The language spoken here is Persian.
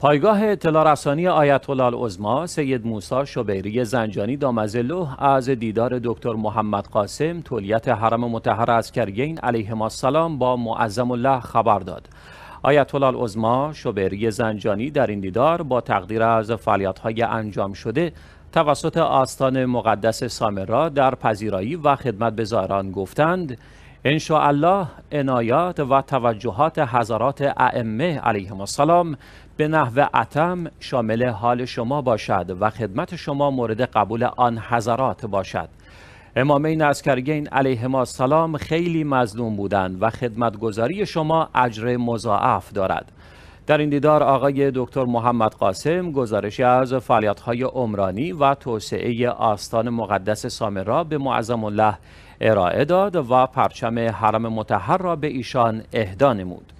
پایگاه اطلاع رسانی آیت الله العظما سید موسی شبیری زنجانی دامزلو از دیدار دکتر محمد قاسم تولیت حرم متحر علیه ما السلام با معظم الله خبر داد آیت الله العظما شبیری زنجانی در این دیدار با تقدیر از فعالیت‌های انجام شده توسط آستان مقدس سامرا در پذیرایی و خدمت به زائران گفتند الله عنایات و توجهات حضرات ائمه علیهم السلام به نحو اتم شامل حال شما باشد و خدمت شما مورد قبول آن حضرات باشد امامین اسکرگین علیهما السلام خیلی مظلوم بودند و خدمتگذاری شما اجر مضاعف دارد در این دیدار آقای دکتر محمد قاسم گزارشی از فعالیت‌های عمرانی و توسعه آستان مقدس سامرا به معظم الله ارائه داد و پرچم حرم متحر را به ایشان اهدا نمود